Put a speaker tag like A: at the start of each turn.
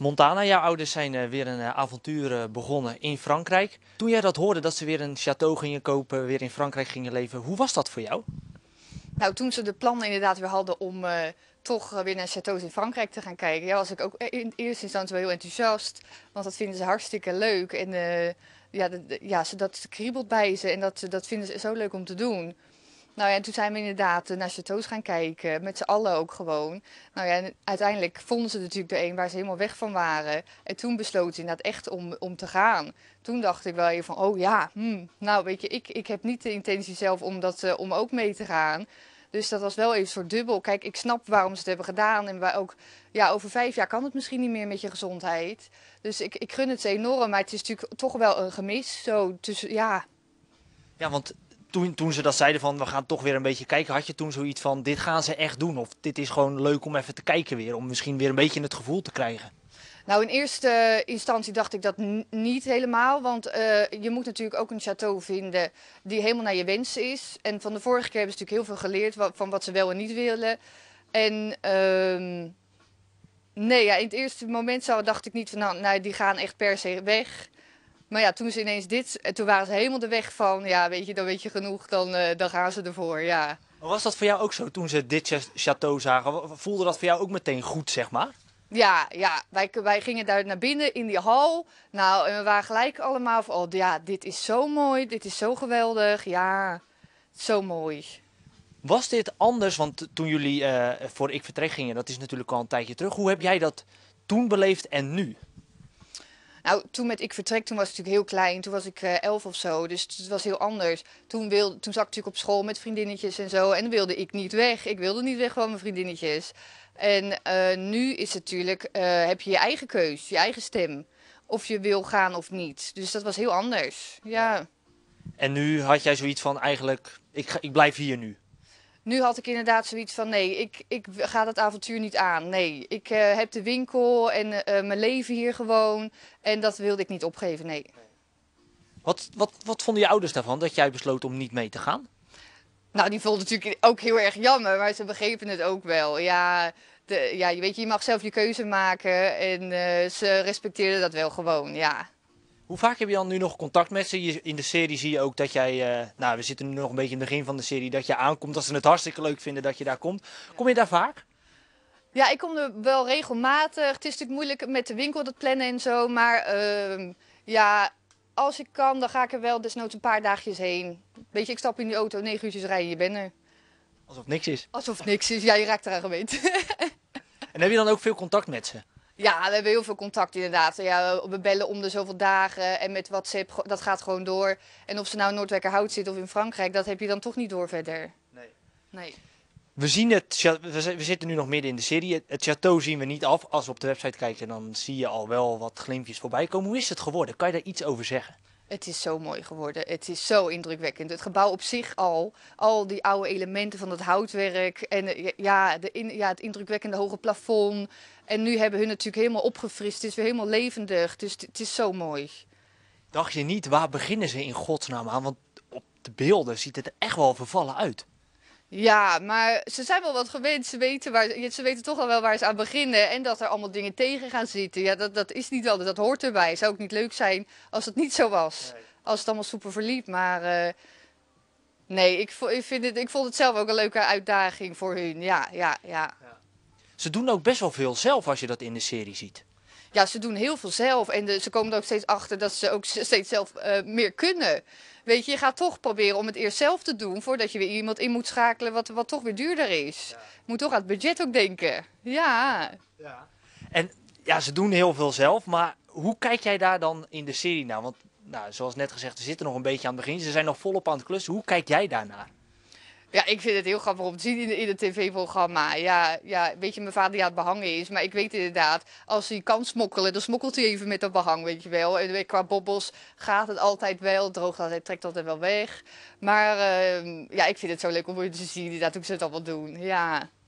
A: Montana, jouw ouders zijn eh, weer een eh, avontuur eh, begonnen in Frankrijk. Toen jij dat hoorde dat ze weer een château gingen kopen, weer in Frankrijk gingen leven, hoe was dat voor jou? Nou, toen
B: ze de plannen inderdaad weer hadden om toch weer naar châteaux in Frankrijk te gaan kijken, ja, was ik ook in eerste instantie wel heel enthousiast. Want dat vinden ze hartstikke leuk. En ja, ja, ze, dat kriebelt bij ze en dat, dat vinden ze zo leuk om te doen. Nou ja, en toen zijn we inderdaad eh, naar chateaus gaan kijken, met z'n allen ook gewoon. Nou ja, en uiteindelijk vonden ze natuurlijk de een waar ze helemaal weg van waren. En toen besloten ze inderdaad echt om, om te gaan. Toen dacht ik wel even van, oh ja, hmm, nou weet je, ik, ik heb niet de intentie zelf om, dat, eh, om ook mee te gaan. Dus dat was wel even een soort dubbel. Kijk, ik snap waarom ze het hebben gedaan. En waar ook, ja, over vijf jaar kan het misschien niet meer met je gezondheid. Dus ik, ik gun het ze enorm. Maar het is natuurlijk toch wel een gemis. Zo tussen, ja.
A: Ja, want toen, ze dat zeiden van we gaan toch weer een beetje kijken, had je toen zoiets van dit gaan ze echt doen? Of dit is gewoon leuk om even te kijken weer, om misschien weer een beetje het gevoel te krijgen?
B: Nou, in eerste instantie dacht ik dat niet helemaal. Want eh, je moet natuurlijk ook een château vinden die helemaal naar je wens is. En van de vorige keer hebben ze natuurlijk heel veel geleerd van wat ze wel en niet willen. En ehm, nee, ja, in het eerste moment zou, dacht ik niet van nou, die gaan echt per se weg. Maar ja, toen ze ineens dit, eh, toen waren ze helemaal de weg van, ja, weet je, dan weet je genoeg, dan, eh, dan gaan ze ervoor, ja.
A: Was dat voor jou ook zo toen ze dit château zagen? Voelde dat voor jou ook meteen goed, zeg maar?
B: Ja, ja wij, wij gingen daar naar binnen in die hal. Nou, en we waren gelijk allemaal van, oh, ja, dit is zo mooi, dit is zo geweldig, ja, zo mooi.
A: Was dit anders, want toen jullie eh, voor Ik Vertrek gingen, dat is natuurlijk al een tijdje terug. Hoe heb jij dat toen beleefd en nu?
B: Nou, toen met Ik Vertrek, toen was ik natuurlijk heel klein. Toen was ik uh, elf of zo, dus het was heel anders. Toen, wilde, toen zat ik natuurlijk op school met vriendinnetjes en zo. En wilde ik niet weg. Ik wilde niet weg van mijn vriendinnetjes. En eh, nu is het natuurlijk, eh, heb je je eigen keus, je eigen stem. Of je wil gaan of niet. Dus dat was heel anders, ja.
A: En nu had jij zoiets van eigenlijk, ik, ik blijf hier nu.
B: Nu had ik inderdaad zoiets van, nee, ik, ik ga dat avontuur niet aan. Nee, ik eh, heb de winkel en uh, mijn leven hier gewoon. En dat wilde ik niet opgeven, nee.
A: Wat, wat, wat vonden je ouders daarvan, dat jij besloot om niet mee te gaan? Nou, die vonden het natuurlijk ook heel erg jammer,
B: maar ze begrepen het ook wel. Ja, de, ja je, weet, je mag zelf je keuze maken en eh, ze respecteerden dat wel gewoon, ja.
A: Hoe vaak heb je dan nu nog contact met ze? In de serie zie je ook dat jij, eh, nou we zitten nu nog een beetje in het begin van de serie, dat je aankomt als ze het hartstikke leuk vinden dat je daar komt. Kom je daar vaak?
B: Ja, ik kom er wel regelmatig. Het is natuurlijk moeilijk met de winkel dat plannen en zo. Maar ehm, ja, als ik kan, dan ga ik er wel desnoods een paar dagjes heen. Weet je, ik stap in die auto, negen uurtjes rijden, je bent er.
A: Alsof niks is. Alsof
B: niks is, ja, je raakt eraan gewend.
A: en heb je dan ook veel contact met ze?
B: Ja, we hebben heel veel contact inderdaad. Ja, we bellen om de zoveel dagen en met WhatsApp, dat gaat gewoon door. En of ze nou in hout zit of in Frankrijk, dat heb je dan toch niet door verder. Nee. nee.
A: We, zien het, we zitten nu nog midden in de serie. Het château zien we niet af. Als we op de website kijken, dan zie je al wel wat glimpjes voorbij komen. Hoe is het geworden? Kan je daar iets over zeggen?
B: Het is zo mooi geworden. Het is zo indrukwekkend. Het gebouw op zich al, al die oude elementen van het houtwerk en eh, ja, de ja, het indrukwekkende hoge plafond. En nu hebben hun natuurlijk helemaal opgefrist. Het is weer helemaal levendig. Dus het, is zo mooi.
A: Dacht je niet, waar beginnen ze in godsnaam aan? Want op de beelden ziet het er echt wel vervallen uit.
B: Ja, maar ze zijn wel wat gewend. Ze weten, waar, ze weten toch al wel waar ze aan beginnen. En dat er allemaal dingen tegen gaan zitten. Ja, dat, dat is niet altijd. Dat hoort erbij. Zou ook niet leuk zijn als het niet zo was. Als het allemaal soepel verliep. Maar eh, nee, ik, ik, vind het, ik vond het zelf ook een leuke uitdaging voor hun. Ja, ja, ja, ja.
A: Ze doen ook best wel veel zelf als je dat in de serie ziet
B: ja, ze doen heel veel zelf. En ze komen er ook steeds achter dat ze ook steeds zelf eh, meer kunnen. Weet je, je gaat toch proberen om het eerst zelf te doen voordat je weer iemand in moet schakelen wat, wat toch weer duurder is. Je Moet toch aan het budget ook denken. Ja. ja.
A: En ja, ze doen heel veel zelf, maar hoe kijk jij daar dan in de serie naar? Want nou, zoals net gezegd, we zitten nog een beetje aan het begin. Ze zijn nog volop aan het klussen. Hoe kijk jij daarnaar? Ja, ik vind het heel grappig om te zien in,
B: in het tv-programma. Ja, ja, weet je, mijn vader die aan het behangen is. Maar ik weet inderdaad, als hij kan smokkelen, dan smokkelt hij even met dat behang, weet je wel. En eh, qua bobbels gaat het altijd wel, droogt altijd, trekt altijd wel weg. Maar ehm, ja, ik vind het zo leuk om te zien die hoe ze het allemaal doen, ja.